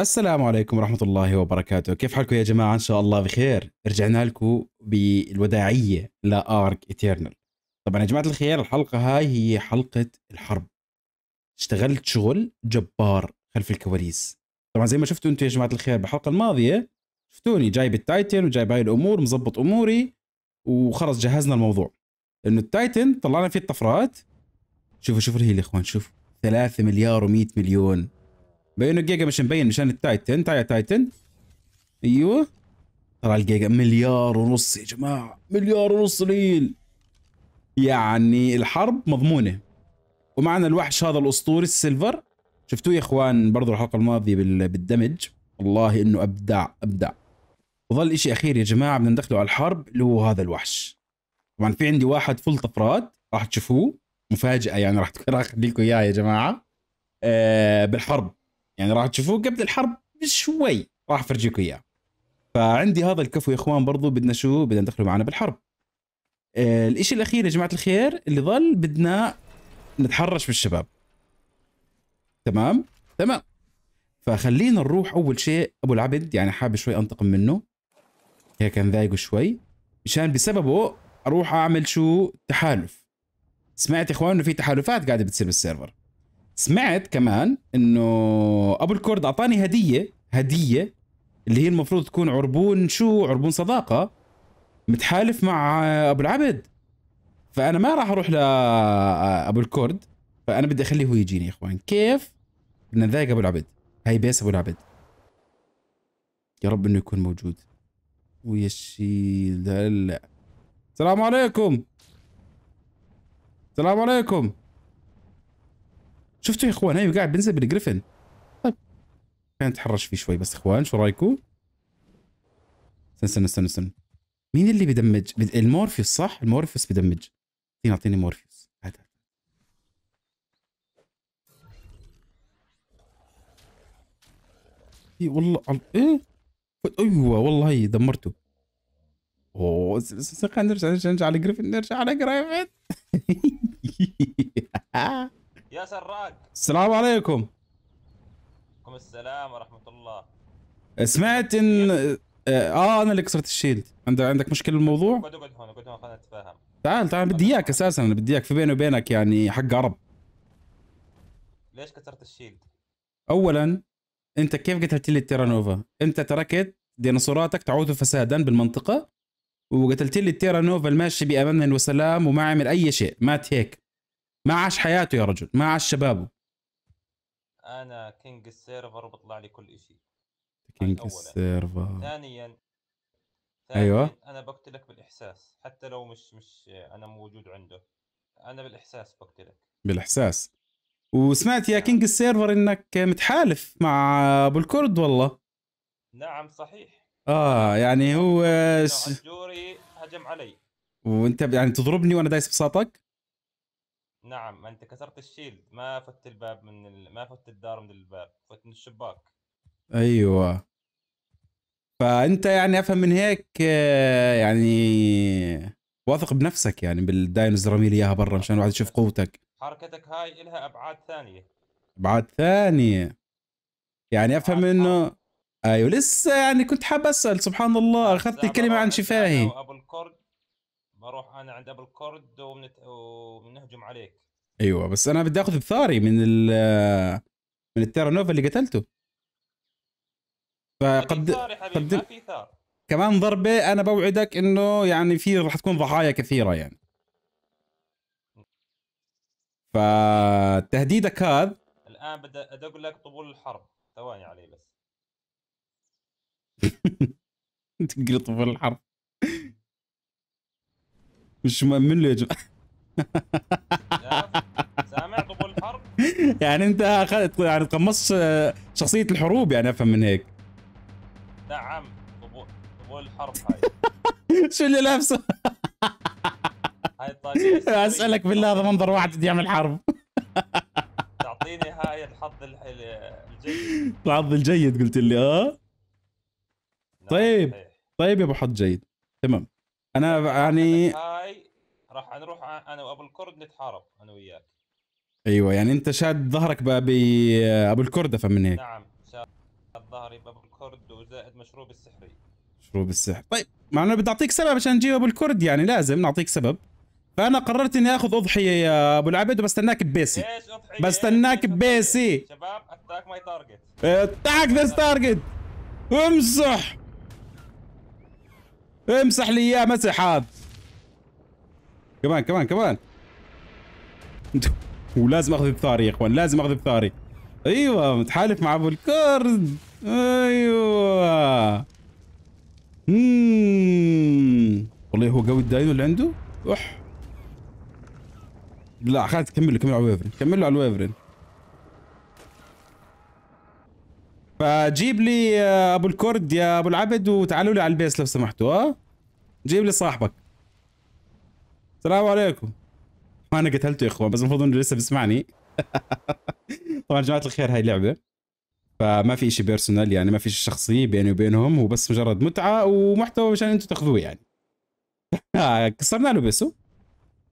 السلام عليكم ورحمة الله وبركاته كيف حالكم يا جماعة إن شاء الله بخير رجعنا لكم بالوداعية لآرك إترنال. طبعا يا جماعة الخير الحلقة هاي هي حلقة الحرب اشتغلت شغل جبار خلف الكواليس طبعا زي ما شفتوا انتم يا جماعة الخير بالحلقة الماضية شفتوني جايب التايتن وجايب هاي الأمور مزبط أموري وخلص جهزنا الموضوع انه التايتن طلعنا فيه الطفرات شوفوا شوفوا الهيل يا اخوان شوفوا 3 مليار و100 مليون بينه جيجا مش مبين مشان التايتن تعال تايتن ايوه ترى الجيجا مليار ونص يا جماعه مليار ونص ليل يعني الحرب مضمونه ومعنا الوحش هذا الاسطوري السيلفر شفتوه يا اخوان برضه الحلقه الماضيه بالدمج والله انه ابدع ابدع وظل شيء اخير يا جماعه بدنا ندخله على الحرب اللي هو هذا الوحش طبعا في عندي واحد فل طفرات راح تشوفوه مفاجاه يعني راح اخليكم اياه يا جماعه أه بالحرب يعني راح تشوفوه قبل الحرب بشوي راح افرجيكم اياه فعندي هذا الكفو يا اخوان برضو بدنا شو بدنا ندخله معنا بالحرب آه، الاشي الاخير يا جماعه الخير اللي ظل بدنا نتحرش بالشباب تمام تمام فخلينا نروح اول شيء ابو العبد يعني حابب شوي انتقم منه هيك نضايقه شوي مشان بسببه اروح اعمل شو تحالف سمعت يا اخوان انه في تحالفات قاعده بتصير بالسيرفر سمعت كمان انه ابو الكورد اعطاني هديه هديه اللي هي المفروض تكون عربون شو عربون صداقه متحالف مع ابو العبد فانا ما راح اروح لابو الكورد فانا بدي اخليه هو يجيني يا اخوان كيف بدنا نضايق ابو العبد هاي بيس ابو العبد يا رب انه يكون موجود ويا الشي السلام عليكم السلام عليكم شفتوا يا اخوان ايوه قاعد بنزل بالجريفن طيب خلينا نتحرش فيه شوي بس اخوان شو رايكم؟ استنى استنى استنى مين اللي بدمج؟ المورفيوس صح؟ المورفيوس بدمج اعطيني اعطيني مورفيوس هذا اي والله ايه ايوه والله دمرته اوه خلينا نرجع نرجع نرجع على جريفن نرجع على جريفن يا سراق السلام عليكم وعليكم السلام ورحمة الله سمعت ان اه, آه، انا اللي كسرت الشيلد عندك عندك مشكله بالموضوع؟ اقعد اقعد هون اقعد هون خلينا نتفاهم تعال تعال بدي اياك اساسا انا بدي اياك في بيني وبينك يعني حق عرب ليش كسرت الشيلد؟ اولا انت كيف قتلت لي التيرانوفا؟ انت تركت ديناصوراتك تعود فسادا بالمنطقه وقتلت لي التيرانوفا الماشي بامان وسلام وما عمل اي شيء مات هيك ما عاش حياته يا رجل ما عاش شبابه انا كينج السيرفر وبطلع لي كل شيء كينج السيرفر ثانيا ايوه انا بقتلك بالاحساس حتى لو مش مش انا موجود عنده انا بالاحساس بقتلك بالاحساس وسمعت يا كينج السيرفر انك متحالف مع ابو الكرد والله نعم صحيح اه يعني هو نعم. ش... نعم، هجم علي وانت يعني تضربني وانا دايس بساطك نعم انت كسرت الشيلد ما فت الباب من ال... ما فت الدار من الباب فت من الشباك ايوه فانت يعني افهم من هيك آه، يعني واثق بنفسك يعني بالداينوز رمي لي اياها برا مشان الواحد يشوف قوتك حركتك هاي لها ابعاد ثانيه ابعاد ثانيه يعني افهم انه ايوه لسه يعني كنت حاب اسال سبحان الله اخذت الكلمه عن شفاهي ابو الكرد بروح انا عند ابو الكرد وبنهجم عليك ايوه بس انا بدي اخذ الثاري من ال من التيرا نوفا اللي قتلته فقد قد... ما في ثار كمان ضربه انا بوعدك انه يعني في راح تكون ضحايا كثيره يعني فتهديدك هذا الان بدي ادق لك طبول الحرب ثواني علي بس تقري طبول الحرب مش مأمن له يا جماعة سامع قبول الحرب يعني انت اخذت يعني تقمصت آه، شخصية الحروب يعني افهم من هيك نعم قبول قبول الحرب هاي شو اللي لابسه؟ هاي الطاقية اسألك بالله هذا منظر واحد بده يعمل حرب تعطيني هاي الحظ الجيد الحظ الجيد قلت لي اه نعم، طيب طيب يا ابو حظ جيد تمام انا يعني هاي راح نروح انا وابو الكرد نتحارب انا وياك ايوه يعني انت شاد ظهرك بابو الكرد افهم من هيك نعم شاد ظهري بابو الكرد وزائد مشروب السحري مشروب السحر طيب مع انه بدي اعطيك سبب عشان نجيب ابو الكرد يعني لازم نعطيك سبب فانا قررت اني اخذ اضحيه يا ابو العبد وبستناك ببيسي ايش اضحيه؟ بستناك ببيسي شباب اتاك ماي تارجت اتاك ذيس تارجت امسح امسح لي اياه مسح هذا كمان كمان كمان ولازم اخذ الثاري يا اخوان لازم اخذ الثاري ايوه متحالف مع ابو الكرد ايوه اممم والله هو قوي الداينو اللي عنده اح لا خلاص كمل كمل على الويفرن كمل على الويفرن فجيب لي ابو الكرد يا ابو العبد وتعالوا لي على البيس لو سمحتوا ها جيب لي صاحبك السلام عليكم انا قتلته يا اخوان بس المفروض انه لسه بيسمعني طبعا جماعه الخير هاي لعبه فما في شيء بيرسونال يعني ما في شيء شخصي بيني وبينهم هو بس مجرد متعه ومحتوى مشان انتم تاخذوه يعني كسرنا له بسو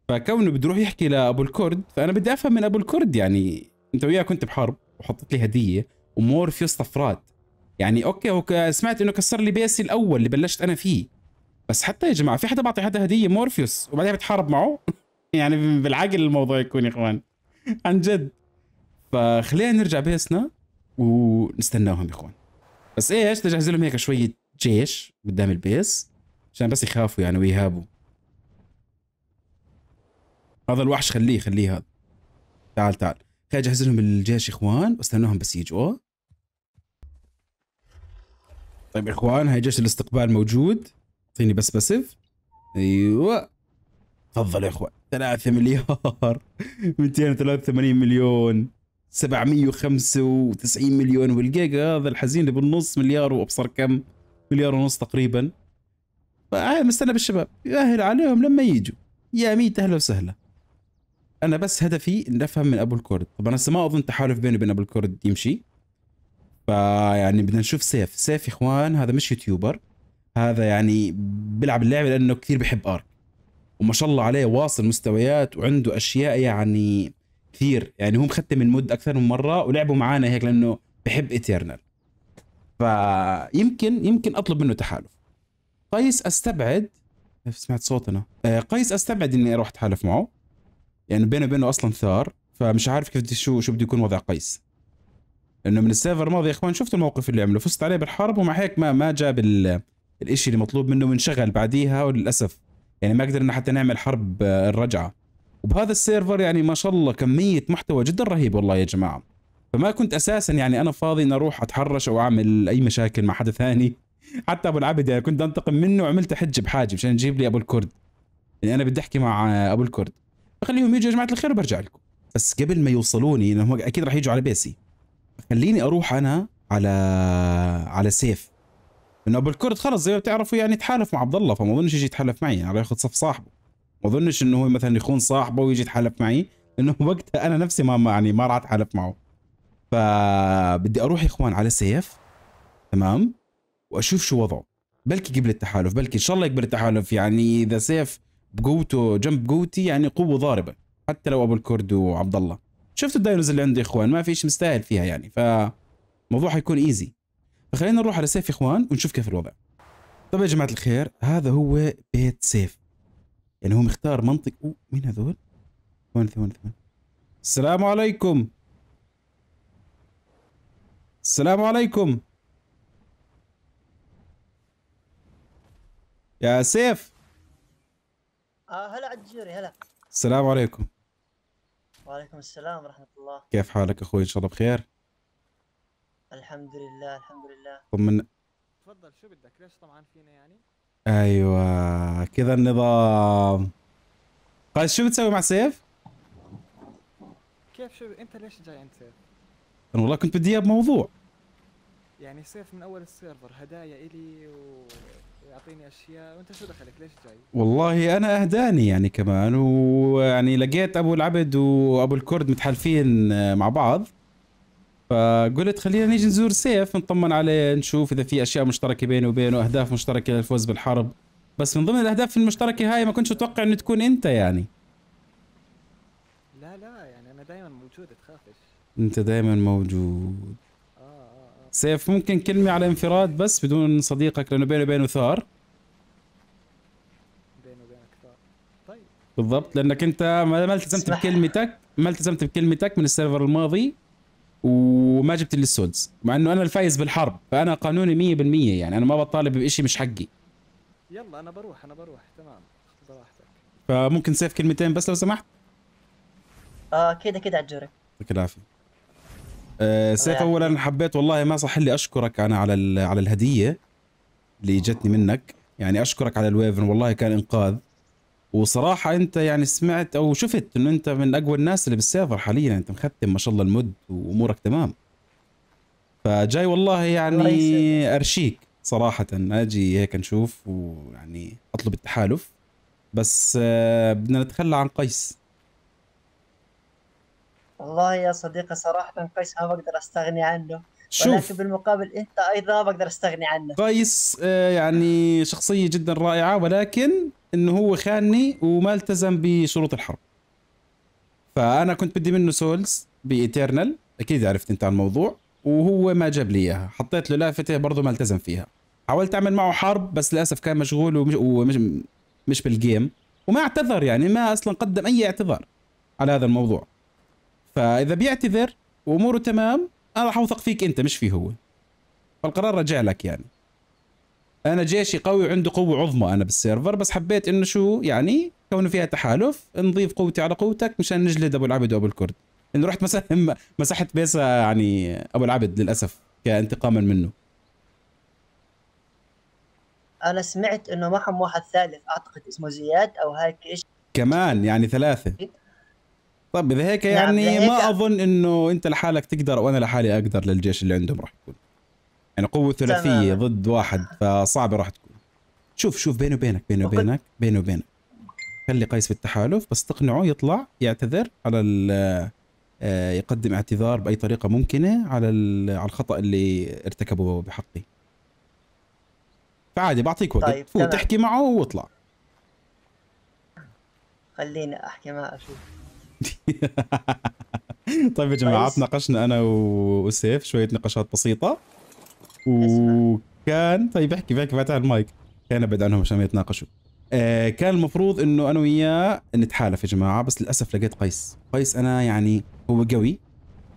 فكونه بده يروح يحكي لابو الكرد فانا بدي افهم من ابو الكرد يعني انت وياه كنت بحرب وحطيت لي هديه ومورفيوس طفرات يعني اوكي هو سمعت انه كسر لي بيسي الاول اللي بلشت انا فيه بس حتى يا جماعه في حدا بعطي حدا هديه مورفيوس وبعدين بتحارب معه يعني بالعقل الموضوع يكون يا اخوان عن جد فخلينا نرجع بيسنا ونستناهم يا اخوان بس إيه، ايش نجهز لهم هيك شويه جيش قدام البيس عشان بس يخافوا يعني ويهابوا هذا الوحش خليه خليه هذا تعال تعال خلينا نجهز لهم الجيش يا اخوان واستناهم بس يجوا طيب يا اخوان هاي جيش الاستقبال موجود اعطيني بس باسيف ايوه تفضل يا اخوان 3 مليار 283 مليون 795 مليون والجيجا هذا الحزين اللي بالنص مليار وابصر كم مليار ونص تقريبا آه، مستنى بالشباب يأهل عليهم لما يجوا يا ميت اهلا وسهلا انا بس هدفي نفهم من ابو الكرد طبعا هسه ما اظن تحالف بيني وبين ابو الكرد يمشي فيعني بدنا نشوف سيف سيف يا اخوان هذا مش يوتيوبر هذا يعني بيلعب اللعبه لانه كثير بحب ارك وما شاء الله عليه واصل مستويات وعنده اشياء يعني كثير يعني هو مختم المود اكثر من مره ولعبوا معانا هيك لانه بحب ايترنال فيمكن يمكن اطلب منه تحالف قيس استبعد سمعت صوتنا آه، قيس استبعد اني اروح اتحالف معه يعني بينه وبينه اصلا ثار فمش عارف كيف شو شو بده يكون وضع قيس لانه من السيرفر الماضي يا اخوان شفتوا الموقف اللي عمله فزت عليه بالحرب ومع هيك ما ما جاب الإشي اللي مطلوب منه وانشغل بعديها وللأسف يعني ما قدرنا حتى نعمل حرب آه، الرجعة وبهذا السيرفر يعني ما شاء الله كمية محتوى جدا رهيب والله يا جماعة فما كنت أساسا يعني أنا فاضي إني أروح أتحرش أو أعمل أي مشاكل مع حدا ثاني حتى أبو العبد يعني كنت أنتقم منه وعملت حجة بحاجة مشان يجيب لي أبو الكرد يعني أنا بدي أحكي مع آه، أبو الكرد خليهم يجوا يا جماعة الخير وبرجع لكم بس قبل ما يوصلوني هم أكيد راح يجوا على بيسي خليني أروح أنا على على سيف انه ابو الكرد خلص زي ما بتعرفوا يعني تحالف مع عبد الله فما اظنش يجي يتحالف معي يعني ياخذ صف صاحبه ما اظنش انه هو مثلا يخون صاحبه ويجي يتحالف معي لانه وقتها انا نفسي ما يعني ما راح اتحالف معه فبدي اروح يا اخوان على سيف تمام واشوف شو وضعه بلكي قبل التحالف بلكي ان شاء الله يقبل التحالف يعني اذا سيف بقوته جنب قوتي يعني قوه ضاربه حتى لو ابو الكرد وعبد الله شفتوا الداينوز اللي عندي اخوان ما في شيء مستاهل فيها يعني ف الموضوع حيكون ايزي فخلينا نروح على سيف يا اخوان ونشوف كيف الوضع طيب يا جماعه الخير هذا هو بيت سيف يعني هو مختار منطق أوه مين هذول ثواني ثواني ثواني السلام عليكم السلام عليكم يا سيف آه، هلا عجوري هلا السلام عليكم وعليكم السلام ورحمة الله كيف حالك أخوي إن شاء الله بخير؟ الحمد لله الحمد لله طمن تفضل شو بدك ليش طبعا فينا يعني ايوه كذا النظام قيس شو بتسوي مع سيف؟ كيف شو انت ليش جاي عند سيف؟ انا والله كنت بدي اياه بموضوع يعني سيف من اول السيرفر هدايا الي ويعطيني اشياء وانت شو دخلك ليش جاي؟ والله انا اهداني يعني كمان ويعني لقيت ابو العبد وابو الكرد متحالفين مع بعض فقلت خلينا نيجي نزور سيف نطمن عليه نشوف اذا في اشياء مشتركه بيني وبينه اهداف مشتركه للفوز بالحرب بس من ضمن الاهداف المشتركه هاي ما كنتش اتوقع انه تكون انت يعني لا لا يعني انا دائما موجود تخافش انت دائما موجود آه،, آه آه. سيف ممكن كلمه على انفراد بس بدون صديقك لانه بينه وبينه ثار وبينك ثار طيب بالضبط لانك انت ما التزمت بكلمتك ما التزمت بكلمتك من السيرفر الماضي وما جبت لي السودز مع انه انا الفايز بالحرب فانا قانوني 100% يعني انا ما بطالب بشيء مش حقي يلا انا بروح انا بروح تمام براحتك فممكن سيف كلمتين بس لو سمحت اه كده كده على الجري يعطيك العافيه آه سيف اولا حبيت والله ما صح لي اشكرك انا على على الهديه اللي جتني منك يعني اشكرك على الويفن والله كان انقاذ وصراحة انت يعني سمعت او شفت انه انت من اقوى الناس اللي بالسيرفر حاليا انت مختم ما شاء الله المد وامورك تمام فجاي والله يعني ارشيك صراحة اجي هيك نشوف ويعني اطلب التحالف بس آه، بدنا نتخلى عن قيس والله يا صديقي صراحة قيس ما بقدر استغني عنه شوف ولكن بالمقابل انت ايضا بقدر استغني عنه قيس آه، يعني شخصية جدا رائعة ولكن انه هو خانني وما التزم بشروط الحرب فانا كنت بدي منه سولز بايترنال اكيد عرفت انت عن الموضوع وهو ما جاب لي اياها حطيت له لافته برضه ما التزم فيها حاولت اعمل معه حرب بس للاسف كان مشغول ومش, ومش مش بالجيم وما اعتذر يعني ما اصلا قدم اي اعتذار على هذا الموضوع فاذا بيعتذر واموره تمام انا راح اوثق فيك انت مش فيه هو فالقرار رجع لك يعني انا جيشي قوي وعنده قوه عظمى انا بالسيرفر بس حبيت انه شو يعني كونه فيها تحالف نضيف قوتي على قوتك مشان نجلد ابو العبد وابو الكرد انه رحت مسح مسحت بيسا يعني ابو العبد للاسف كانتقاما منه انا سمعت انه معهم واحد ثالث اعتقد اسمه زياد او هيك ايش كمان يعني ثلاثه إيه. طب اذا هيك نعم، يعني نعم هيك ما اظن انه انت لحالك تقدر وانا لحالي اقدر للجيش اللي عندهم راح يكون يعني قوه ثلاثيه ضد واحد فصعبه راح تكون شوف شوف بيني وبينك بيني وبينك بيني وبينك خلي قيس في التحالف بس تقنعه يطلع يعتذر على ال آه، يقدم اعتذار باي طريقه ممكنه على على الخطا اللي ارتكبه بحقي فعادي بعطيك وقت طيب فوت تحكي معه واطلع خليني احكي معه اشوف طيب يا جماعه طيب. ناقشنا انا وسيف شويه نقاشات بسيطه وكان طيب احكي بحكي فاتح المايك كان ابعد عنهم عشان ما يتناقشوا آه كان المفروض انه انا وياه نتحالف يا جماعه بس للاسف لقيت قيس قيس انا يعني هو قوي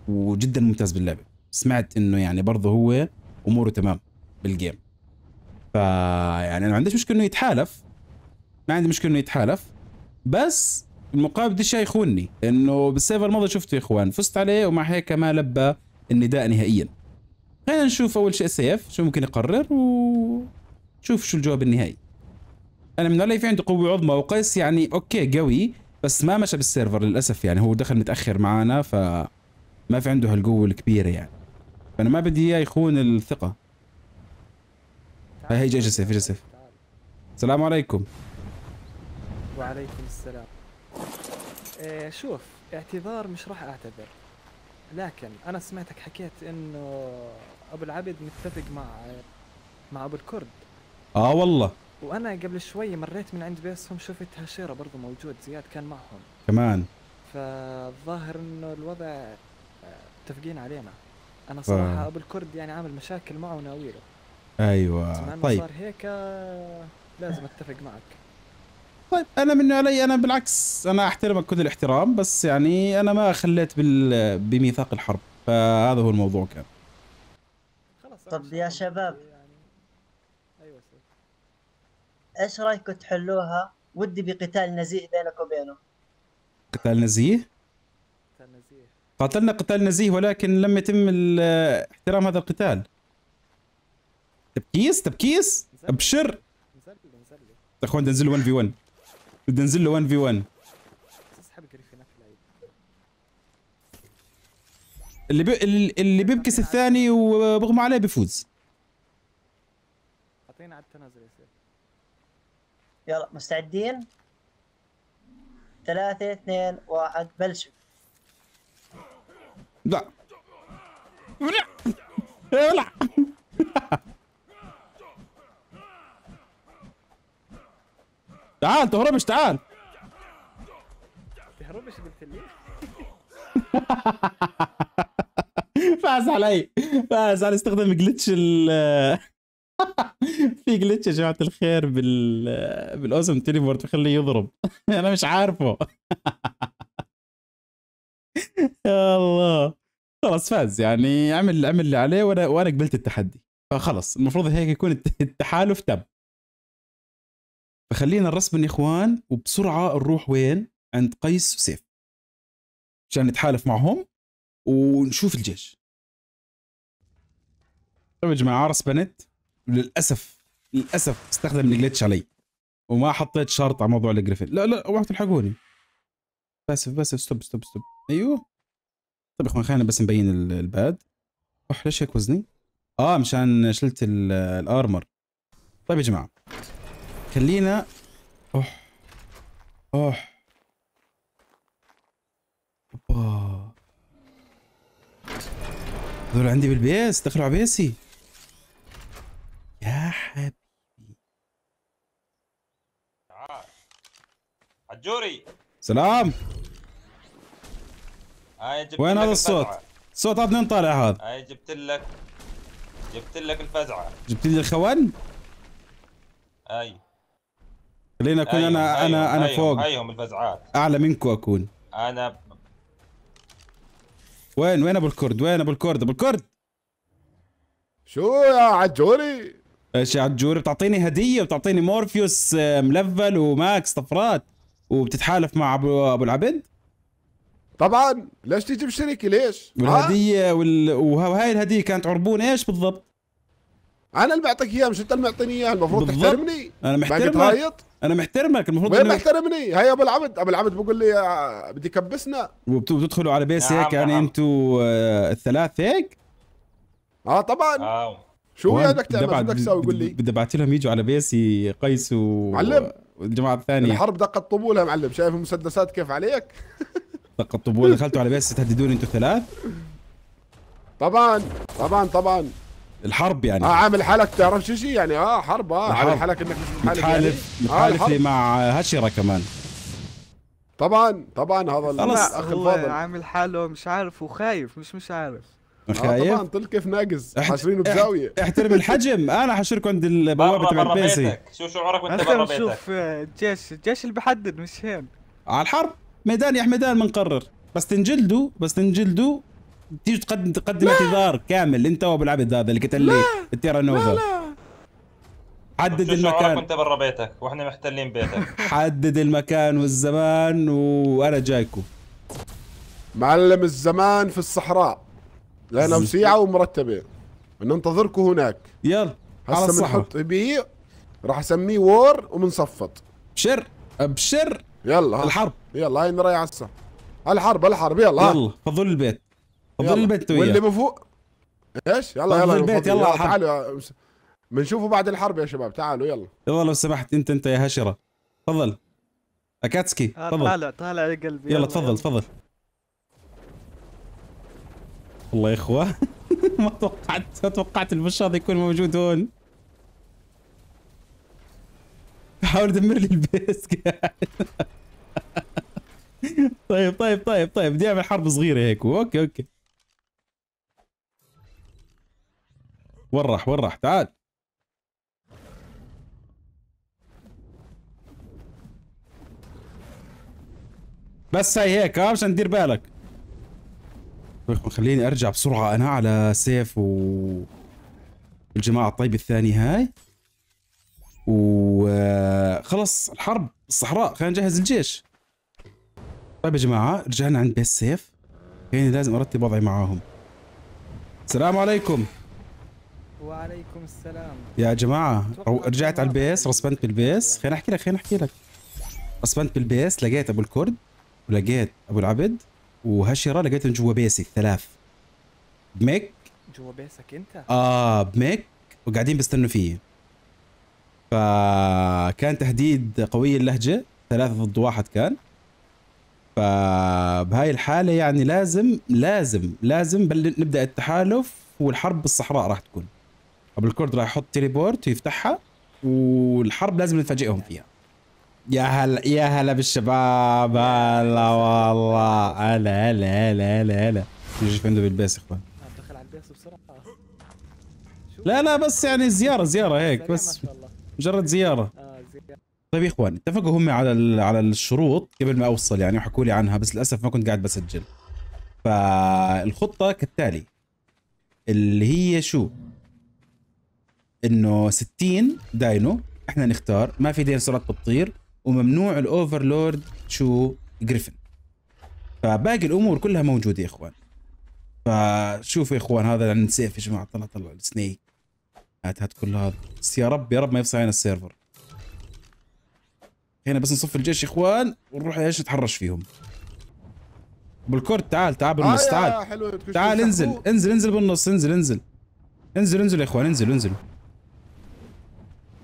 وجدا ممتاز باللعبه سمعت انه يعني برضه هو اموره تمام بالجيم ف يعني انا ما عنديش مشكله انه يتحالف ما عندي مشكله انه يتحالف بس المقابل بديش يخوني انه بالسيفر الماضي شفته يا اخوان فزت عليه ومع هيك ما لبى النداء نهائيا خلينا نشوف اول شيء السيف شو ممكن يقرر و شوف شو الجواب النهائي انا من اللي في عنده قوه عظمى وقيس يعني اوكي قوي بس ما مشى بالسيرفر للاسف يعني هو دخل متاخر معانا ف ما في عنده هالقوه الكبيره يعني فانا ما بدي اياه يخون الثقه هاي هي اجى سيف اجى سيف السلام عليكم وعليكم السلام إيه شوف اعتذار مش راح اعتذر لكن انا سمعتك حكيت انه ابو العبد متفق مع مع ابو الكرد اه والله وانا قبل شوي مريت من عند بيسهم شفت هشيره برضه موجود زياد كان معهم كمان فالظاهر انه الوضع آه، متفقين علينا انا صراحه آه. ابو الكرد يعني عامل مشاكل معه وناويله ايوه طيب صار هيك آه، لازم اتفق معك طيب انا من علي انا بالعكس انا احترمك كل الاحترام بس يعني انا ما خليت بال... بميثاق الحرب فهذا هو الموضوع كان طب يا شباب يعني- أيوة ايش رايكم تحلوها ودي بقتال نزيه بينك وبينه قتال نزيه قتال نزيه قاتلنا قتال نزيه ولكن لم يتم احترام هذا القتال تبكيس تبكيس ابشر اخوان تنزل 1 في 1 بدي انزل له 1 في 1 اسحب اللي بي... اللي بيبكس الثاني وبغمى عليه بيفوز اعطينا على التنازل يا سيف يلا مستعدين 3 2 1 بلش لا ولع تعال تهربش تعال تهربش قلت لي فاز علي فاز على استخدام جلتش ال في جلتش يا جماعه الخير بال بالاوزم تيليبورت يخليه يضرب انا مش عارفه يا الله خلاص فاز يعني عمل عمل اللي عليه وانا وانا قبلت التحدي فخلص المفروض هيك يكون التحالف تم فخلينا الرسم الاخوان وبسرعه نروح وين عند قيس وسيف عشان نتحالف معهم ونشوف الجيش طيب يا جماعه عرس بنت للاسف للاسف استخدم الجلتش علي وما حطيت شرط على موضوع الجريفن لا لا اوعوا تلحقوني بس بس ستوب ستوب ستوب ايوه طيب يا اخوان خلينا بس نبين الباد اح ليش هيك وزني اه مشان شلت الارمر طيب يا جماعه خلينا اوح اوح اوبا دول عندي بالبيس دخلوا على بيسي يا حبيبي عجوري سلام وين هذا الصوت؟ صوت منين طالع هذا؟ اي جبت لك جبت لك الفزعه جبت لي الخون؟ اي خليني اكون أيوة انا انا أيوة انا أيوه، فوق ايوه الفزعات اعلى منكم اكون انا وين وين ابو الكرد وين ابو الكرد ابو الكرد شو يا عجوري ايش يا عجوري بتعطيني هديه بتعطيني مورفيوس ملفل وماكس طفرات وبتتحالف مع ابو ابو العبد طبعا ليش تجيب شركه ليش والهديه وال... وهاي الهديه كانت عربون ايش بالضبط انا اللي بعطيك اياه مش انت اللي معطيني اياه المفروض تحترمني انا محترمك انا محترمك المفروض وين محترمني هي ابو العبد ابو العبد بقول لي آه، بدي كبسنا وبتدخلوا على بيس هيك يعني انتوا آه، الثلاث هيك اه طبعا آه. شو بدك تعمل شو بدك تسوي قول لي بدي ابعث لهم يجوا على بيسي قيس و معلم والجماعه الثانيه الحرب دقت طبولها معلم شايف المسدسات كيف عليك دقت طبول دخلتوا على بيسي تهددوني انتوا الثلاث طبعا طبعا طبعا الحرب يعني اه عامل حالك تعرف شيء يعني اه حرب اه عامل حالك انك مش متحالف متحالف يعني. آه مع هشره كمان طبعا طبعا هذا خلاص اخ الفاضل عامل حاله مش عارف وخايف مش مش عارف خايف آه طبعا طل كيف ناقص حاشرينه بزاويه احترم الحجم انا حاشرك عند البوابه تبع البيسي شو شعورك وانت برا بيتك شوف آه، الجيش الجيش اللي بحدد مش هين على الحرب ميدان يا حميدان بنقرر بس تنجلدوا بس تنجلدوا تيجي تقدم تقدم اعتذار كامل انت وابو العبد هذا اللي قتل لي التيرا نوفا حدد المكان انت برا بيتك واحنا محتلين بيتك حدد المكان والزمان وانا جايكم معلم الزمان في الصحراء لانه وسيعه ومرتبه بننتظركم هناك يلا هسه بنحط بي راح اسميه وور وبنصفط بشر ابشر يلا الحرب يلا هاي على هسه الحرب الحرب يلا يلا فضل البيت افضل البيت واللي فوق ايش يلا يلا البيت يلا, يلا تعالوا بنشوفه بعد الحرب يا شباب تعالوا يلا يلا لو سمحت انت انت يا هشره تفضل اكاتسكي آه، تفضل طالع طالع يا قلبي يلا تفضل تفضل والله يا اخوه ما توقعت ما توقعت البشر هذا يكون موجود هون حاول تدمر لي البيس طيب طيب طيب طيب بدي اعمل حرب صغيره هيك اوكي اوكي وين راح وين راح تعال بس هي هيك اه مشان ندير بالك خليني ارجع بسرعه انا على سيف و الجماعه الطيبه الثانيه هاي و آه، خلص الحرب الصحراء خلينا نجهز الجيش طيب يا جماعه رجعنا عند بيت سيف يعني لازم ارتب وضعي معاهم السلام عليكم وعليكم السلام يا جماعه رجعت على البيس رسبنت بالبيس خليني احكي لك خليني احكي لك رسبنت بالبيس لقيت ابو الكرد ولقيت ابو العبد وهشره لقيتهم جوا بيسي الثلاث بميك جوا بيسك انت؟ اه بميك وقاعدين بيستنوا فيه فكان تهديد قوي اللهجه ثلاثة ضد واحد كان فبهاي الحالة يعني لازم لازم لازم بل نبدأ التحالف والحرب بالصحراء راح تكون ابو الكرد راح يحط تيليبورت ويفتحها والحرب لازم نفاجئهم فيها يا هلا يا هلا بالشباب هلا والله هلا هلا هلا هلا هلا يجي عنده بالبيس اخوان دخل على البيس بسرعه لا لا بس يعني زياره زياره هيك بس مجرد زياره آه، طيب يا اخوان اتفقوا هم على على الشروط قبل ما اوصل يعني وحكوا لي عنها بس للاسف ما كنت قاعد بسجل فالخطه كالتالي اللي هي شو انه 60 داينو احنا نختار ما في ديناصورات بتطير وممنوع الاوفرلورد شو جريفن فباقي الامور كلها موجوده يا اخوان فشوفوا يا اخوان هذا سيف يا جماعه طلع طلع السنيك هات هات كل هذا بس يا رب يا رب ما يفصل علينا السيرفر هنا بس نصف الجيش يا اخوان ونروح ايش نتحرش فيهم بالكورد تعال تعال آه، بالنص تعال تعال انزل انزل انزل بالنص انزل انزل انزل انزل يا اخوان انزل انزل, انزل.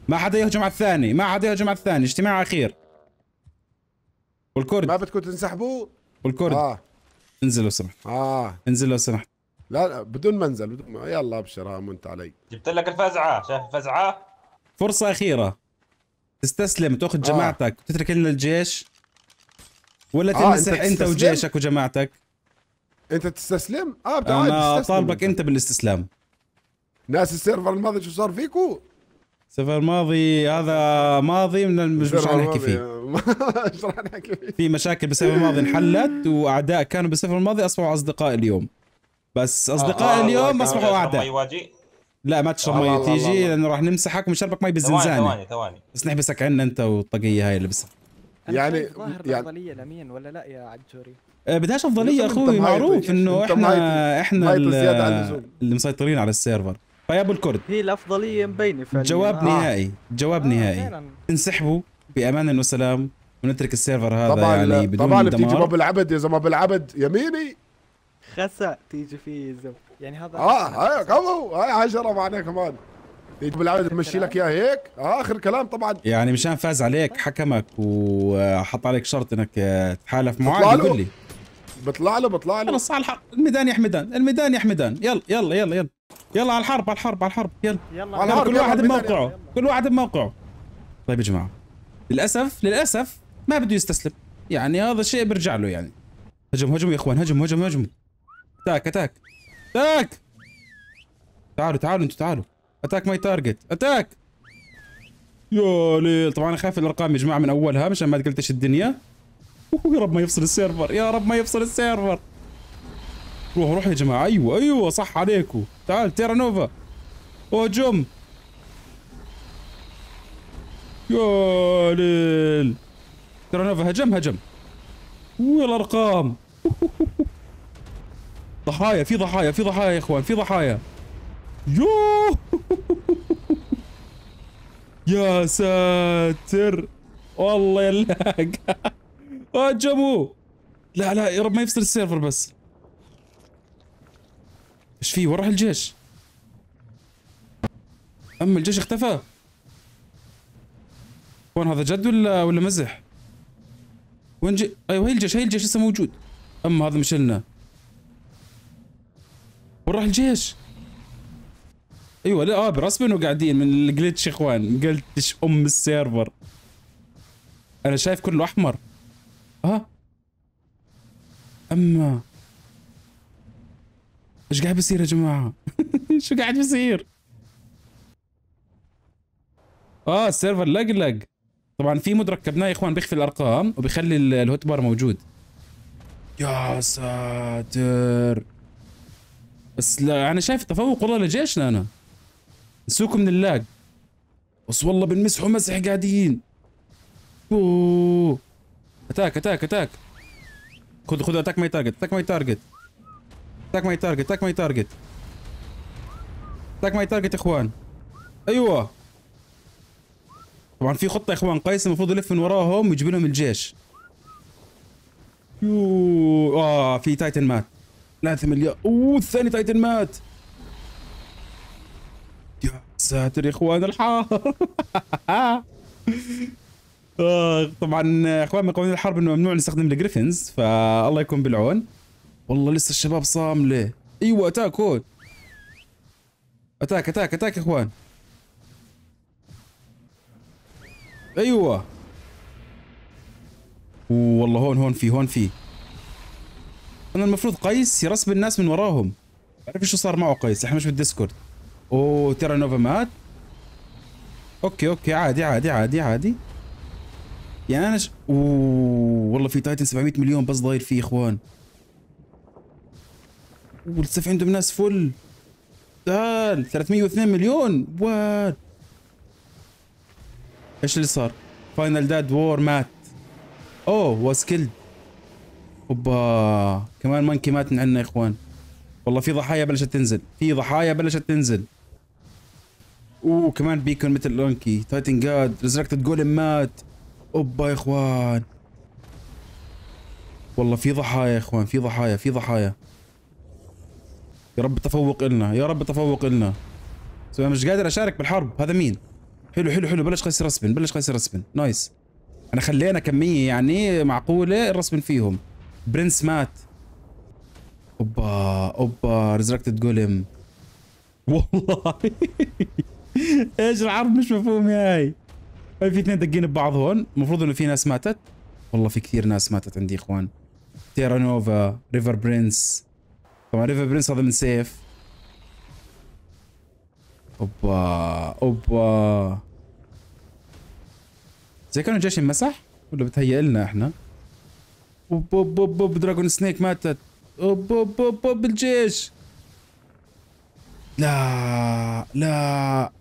ما حدا يهجم على الثاني ما حدا يهجم على الثاني اجتماع اخير والكرد ما بدكم تنسحبوا والكرد اه انزل لو سمحت اه انزل لو سمحت لا لا بدون ما انزل بدون ما. يلا ابشر منت علي جبت لك الفزعه شايف الفزعه فرصه اخيره تستسلم تاخذ آه. جماعتك آه. وتترك لنا الجيش ولا تنسح آه، انت, انت وجيشك وجماعتك انت تستسلم اه انا طالبك انت بالاستسلام ناس السيرفر الماضي شو صار فيكو سفر الماضي هذا ماضي من مش راح نحكي فيه مش راح نحكي فيه في مشاكل بسفر الماضي انحلت واعداء كانوا بسفر الماضي اصبحوا اصدقاء اليوم بس آه، اصدقاء آه اليوم اصبحوا اعداء لا ما تشرب مي تيجي لانه راح نمسحك ونشربك مي بالزنزانه ثواني ثواني بس نحبسك عنا انت والطاقيه هاي اللي بسها يعني ظاهر يعني افضليه لمين ولا لا يا عجوري أه، بدهاش افضليه اخوي معروف انه احنا احنا اللي مسيطرين على السيرفر فيا طيب ابو الكرد هي الافضليه مبينه فعليا جواب آه. نهائي جواب آه نهائي انسحبوا بامان وسلام ونترك السيرفر هذا طبعا يعني بدون طبعا بتيجي ما بالعبد يا زلمه بالعبد يميني خسا تيجي فيه زب يعني هذا اه, آه،, آه، هاي قبل هاي عشرة معنا كمان تيجي بالعبد بمشي لك يا هيك اخر كلام طبعا يعني مشان فاز عليك حكمك وحط عليك شرط انك تحالف معاه بيقول لي بطلع له بطلع له انا على الحق الميدان يا حمدان الميدان يا حمدان يلا يلا يلا يلا يلا على الحرب على الحرب على الحرب يلا يلا كل واحد بموقعه كل واحد بموقعه طيب يا جماعه للاسف للاسف ما بده يستسلم يعني هذا الشيء بيرجع له يعني هجم هجم يا اخوان هجم هجم هجم تاك اتاك تاك تعالوا تعالوا انتوا تعالوا اتاك ماي تارجت اتاك يا ليل طبعا انا خايف الارقام يا جماعه من اولها مشان ما تقلتش الدنيا يا رب ما يفصل السيرفر يا رب ما يفصل السيرفر روحوا روحوا يا جماعه ايوه ايوه صح عليكو تعال تيرا نوفا اهجم يا ليل تيرا نوفا هجم هجم الأرقام ضحايا في ضحايا في ضحايا يا اخوان في ضحايا يو يا ساتر والله يلاق هجموا لا لا يا رب ما يفصل السيرفر بس ايش فيه وين راح الجيش اما الجيش اختفى وين هذا جد ولا ولا مزح وين جي... ايوه هي الجيش هي الجيش لسه موجود اما هذا مشلنا وين راح الجيش ايوه لا اه برسمين قاعدين من الجلتش اخوان قلتش ام السيرفر انا شايف كله احمر ها اما ايش قاعد بيصير يا جماعه شو قاعد بيصير اه السيرفر لقلق طبعا في مود ركبناه يا اخوان بيخفي الارقام وبيخلي الهوت بار موجود يا ساتر بس لا انا شايف التفوق والله لجيشنا انا نسوكم من اللاج بس والله بنمسحوا مسح قاعدين اوه اتاك اتاك اتاك خذ خذ اتاك ماي تارجت اتاك ماي تارجت تاك ماي تارجت تاك ماي تارجت تاك ماي تارجت يا اخوان ايوه طبعا في خطه يا اخوان قيس المفروض يلف من وراهم ويجيب لهم الجيش يو اه في تايتن مات 3 مليار اوه الثاني تايتن مات يا ساتر يا اخوان الحار آه، طبعا يا اخوان من قوانين الحرب انه ممنوع نستخدم الجريفنز فالله يكون بالعون والله لسه الشباب صامله ايوه اتاك هون اتاك اتاك اتاك يا اخوان ايوه والله هون هون في هون في انا المفروض قيس يرسب الناس من وراهم عرف شو صار معه قيس احنا مش بالديسكورد اوه ترى نوفا مات اوكي اوكي عادي عادي عادي عادي يعني انا ش... اوه والله في تايتن 700 مليون بس ضايل فيه اخوان والصيف عندهم ناس فل تعال 302 مليون وات ايش اللي صار؟ فاينل داد وور مات اوه واز كيلد اوبا كمان مانكي مات من عندنا يا اخوان والله في ضحايا بلشت تنزل في ضحايا بلشت تنزل اوه كمان بيكون مثل لونكي تايتن جاد ريزركتد جولم مات اوبا يا اخوان والله في ضحايا يا اخوان في ضحايا في ضحايا يا رب تفوق إلنا يا رب تفوق إلنا سو أنا مش قادر أشارك بالحرب هذا مين حلو حلو حلو بلش قيس رسبن بلش قيس رسبن نايس انا خلينا كميه يعني معقوله الرسبن فيهم برنس مات اوبا اوبا ريزركتد جولم والله ايش العرض مش مفهوم هاي هاي في اثنين دقين ببعض هون المفروض انه في ناس ماتت والله في كثير ناس ماتت عندي اخوان تيرا نوفا ريفر برنس طبعا ريفر برنس هذا من سيف اوبا اوبا زي كانوا الجيش انمسح ولا بتهيأ لنا احنا اوب اوب اوب اوب دراجون سنيك ماتت اوب اوب اوب اوب الجيش لا لا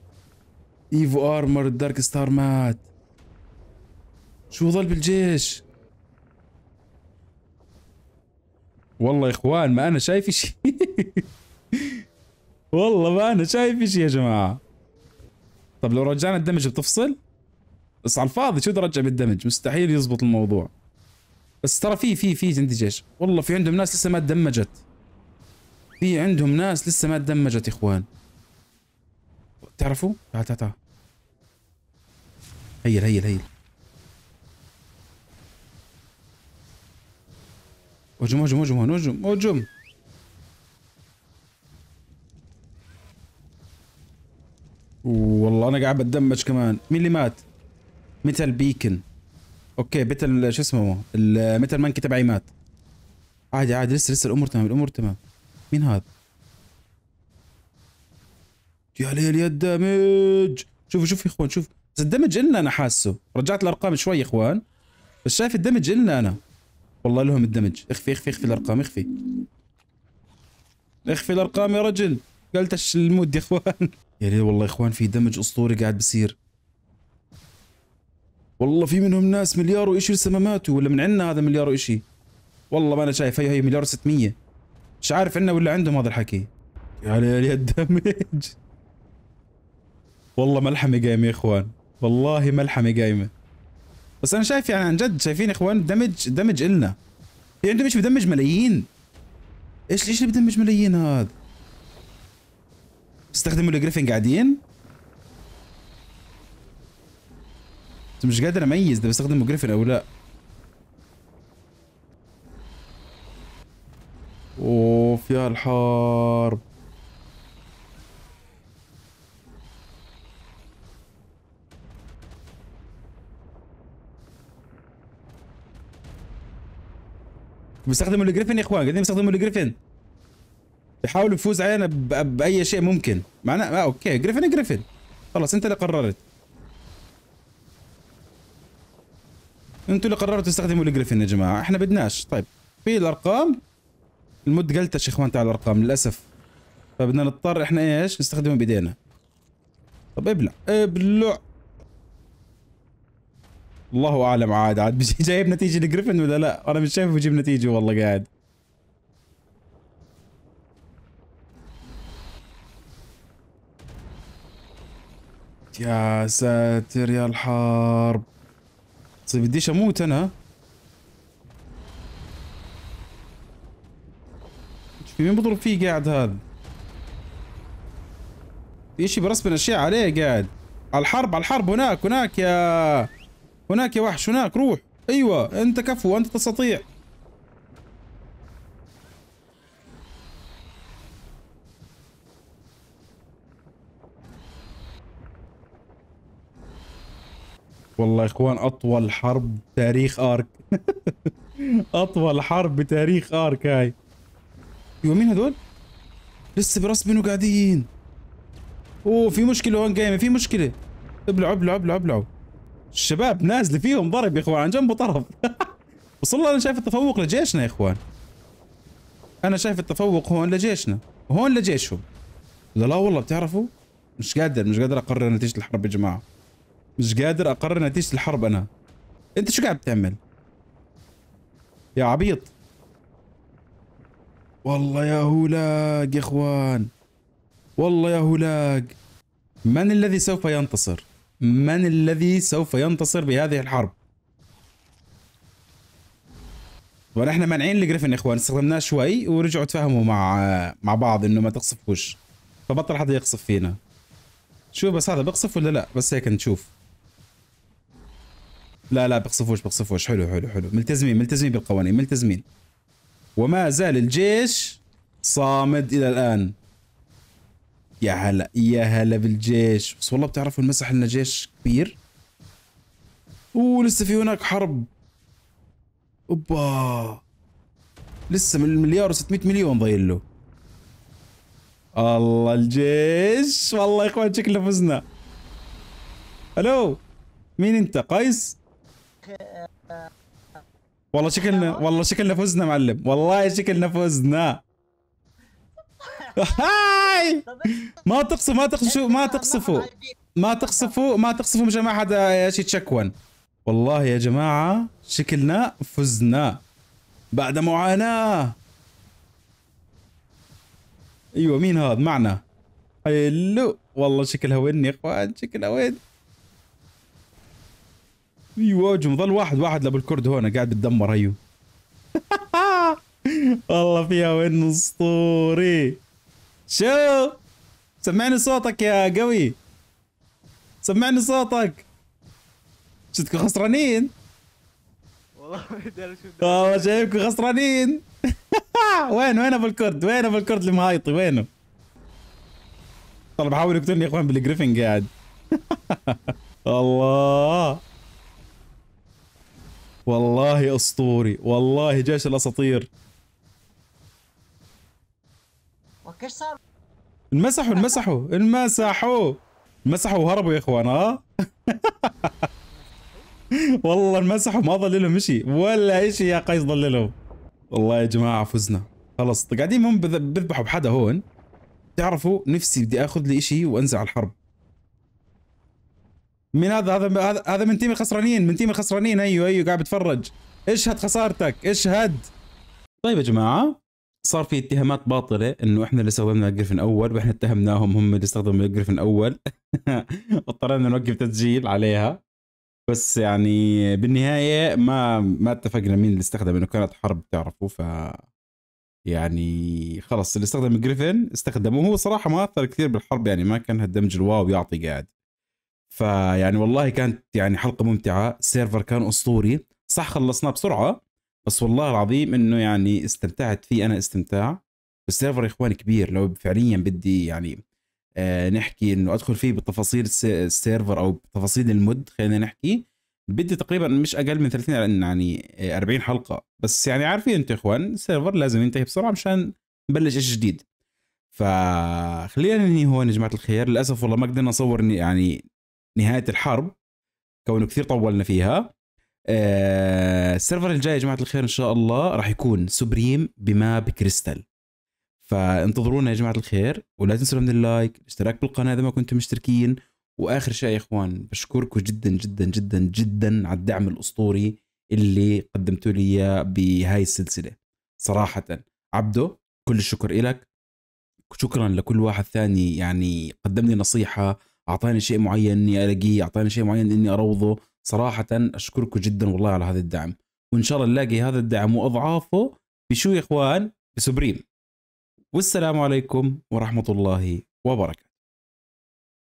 ايفو ارمر الدارك ستار مات شو ظل بالجيش والله يا اخوان ما انا شايف شيء والله ما انا شايف شيء يا جماعه طب لو رجعنا الدمج بتفصل بس على الفاضي شو بدي ارجع بالدمج مستحيل يزبط الموضوع بس ترى في في في جندي جيش والله في عندهم ناس لسه ما تدمجت في عندهم ناس لسه ما تدمجت يا اخوان تعرفوا تعال تعال تعال هيل هيل هيل هجوم هجوم هجوم هون هجوم هجوم والله انا قاعد بتدمج كمان مين اللي مات ميتال بيكن اوكي بيتل شو اسمه الميتال مانكي تبعي مات عادي عادي لسه لسه الامور تمام الامور تمام مين هذا يا ليل يا الدمج شوفوا شوفوا يا اخوان شوف الدمج النا انا حاسه رجعت الارقام شوي يا اخوان بس شايف الدمج النا انا والله لهم الدمج اخفي اخفي اخفي الارقام اخفي اخفي الارقام يا رجل قلت المود يا اخوان يا ريت والله يا اخوان في دمج اسطوري قاعد بصير والله في منهم ناس مليار وإشي لسه ما ماتوا ولا من عندنا هذا مليار وإشي والله ما أنا شايف هي هي مليار و600 مش عارف عندنا ولا عندهم هذا الحكي يا ليل يا الدمج والله ملحمة قايمة يا إخوان والله ملحمة قايمة بس انا شايف يعني عن جد شايفين يا اخوان دمج دمج النا يعني مش بدمج ملايين ايش ليش اللي بدمج ملايين هذا استخدموا الجريفن قاعدين مش قادر اميز ده بيستخدموا جريفن او لا اوف يا الحرب بيستخدموا الجريفن يا اخوان قاعدين بيستخدموا الجريفن بيحاولوا يفوز علينا باي شيء ممكن معنا آه اوكي جريفن جريفن خلاص انت اللي قررت انتوا اللي قررتوا تستخدموا الجريفن يا جماعه احنا بدناش طيب في الارقام المود قلتش يا اخوان تاع الارقام للاسف فبدنا نضطر احنا ايش نستخدمه بايدينا طب ابلع ابلع الله اعلم عاد عاد جايب نتيجه لجريفن ولا لا انا مش شايفه بجيب نتيجه والله قاعد يا ساتر يا الحرب طيب بديش اموت انا في مين بضرب فيه قاعد هذا في شيء برسم الاشياء عليه قاعد على الحرب على الحرب هناك هناك يا هناك يا وحش هناك روح ايوه انت كفو انت تستطيع والله يا اخوان اطول حرب تاريخ ارك اطول حرب بتاريخ ارك هاي ايوه مين هذول لسه برسبن وقاعدين اوه في مشكله هون جايمه في مشكله ابلعوا ابلعوا ابلعوا ابلعوا الشباب نازله فيهم ضرب يا اخوان عن جنبه طرف بس والله انا شايف التفوق لجيشنا يا اخوان انا شايف التفوق هون لجيشنا وهون لجيشهم لا لا والله بتعرفوا مش قادر مش قادر اقرر نتيجه الحرب يا جماعه مش قادر اقرر نتيجه الحرب انا انت شو قاعد بتعمل يا عبيط والله يا هولاق يا اخوان والله يا هولاق من الذي سوف ينتصر من الذي سوف ينتصر بهذه الحرب ونحن مانعين الجريفن يا اخوان استخدمناه شوي ورجعوا تفاهموا مع مع بعض انه ما تقصفوش فبطل حدا يقصف فينا شو بس هذا بقصف ولا لا بس هيك نشوف لا لا بقصفوش بقصفوش حلو حلو حلو ملتزمين ملتزمين بالقوانين ملتزمين وما زال الجيش صامد الى الان يا هلا يا هلا بالجيش بس والله بتعرفوا المسح لنا جيش كبير ولسه في هناك حرب اوبا لسه من المليار و600 مليون ضايل له الله الجيش والله يا اخوان شكلنا فزنا الو مين انت قيس والله شكلنا والله شكلنا فزنا معلم والله شكلنا فزنا هاي ما تقصفوا ما تقصفوا ما تقصفوا ما تقصفوا ما تقصفوا ما حدا يا شي تشكون والله يا جماعة شكلنا فزنا بعد معاناة ايوه مين هذا معنا حلو والله شكلها وين يا اخوان شكلها وين ايوه ظل واحد واحد لابو الكرد هون قاعد بتدمر ايوه والله فيها وين اسطوري شو سمعني صوتك يا قوي سمعني صوتك شفتكم خسرانين والله ما ادري شو والله شايفكم خسرانين وين وين ابو الكرد وين ابو الكرد المهايطي وينه طلع بحاول يقتلني يا اخوان بالجريفن قاعد الله والله اسطوري والله جيش الاساطير ايش صار؟ انمسحوا انمسحوا انمسحوا انمسحوا وهربوا يا اخوان ها والله انمسحوا ما ظل لهم شيء ولا شيء يا قيس ظل لهم والله يا جماعه فزنا خلص قاعدين هم بيذبحوا بحدا هون تعرفوا نفسي بدي اخذ لي شيء وانزل على الحرب مين هذا هذا هذا من تيم الخسرانين من تيم الخسرانين ايوه ايوه قاعد بتفرج اشهد خسارتك اشهد طيب يا جماعه صار في اتهامات باطله انه احنا اللي سوينا الجريفن اول واحنا اتهمناهم هم اللي استخدموا الجريفن اول اضطرينا نوقف تسجيل عليها بس يعني بالنهايه ما ما اتفقنا مين اللي استخدم انه كانت حرب تعرفوا ف يعني خلص اللي استخدم جريفن استخدمه هو صراحه ما اثر كثير بالحرب يعني ما كان هالدمج الواو يعطي قاعد فيعني والله كانت يعني حلقه ممتعه السيرفر كان اسطوري صح خلصناه بسرعه بس والله العظيم انه يعني استمتعت فيه انا استمتاع السيرفر يا اخوان كبير لو فعليا بدي يعني آه نحكي انه ادخل فيه بتفاصيل السيرفر او بتفاصيل المد خلينا نحكي بدي تقريبا مش اقل من 30 يعني 40 آه، حلقه بس يعني عارفين انتم يا اخوان السيرفر لازم ينتهي بسرعه مشان نبلش شيء جديد فخلينا ننهي هون يا جماعه الخير للاسف والله ما قدرنا نصور يعني نهايه الحرب كونه كثير طولنا فيها آه السيرفر الجاي يا جماعه الخير ان شاء الله راح يكون سوبريم بماب كريستال فانتظرونا يا جماعه الخير ولا تنسوا من اللايك الاشتراك بالقناه اذا ما كنتم مشتركين واخر شيء يا اخوان بشكركم جدا جدا جدا جدا على الدعم الاسطوري اللي قدمتوا لي اياه بهاي السلسله صراحه عبده كل الشكر لك شكرا لكل واحد ثاني يعني قدم لي نصيحه اعطاني شيء معين اني الاقيه اعطاني شيء معين اني اروضه صراحه اشكركم جدا والله على هذا الدعم وان شاء الله نلاقي هذا الدعم واضعافه بشو يا اخوان بسبريم والسلام عليكم ورحمه الله وبركاته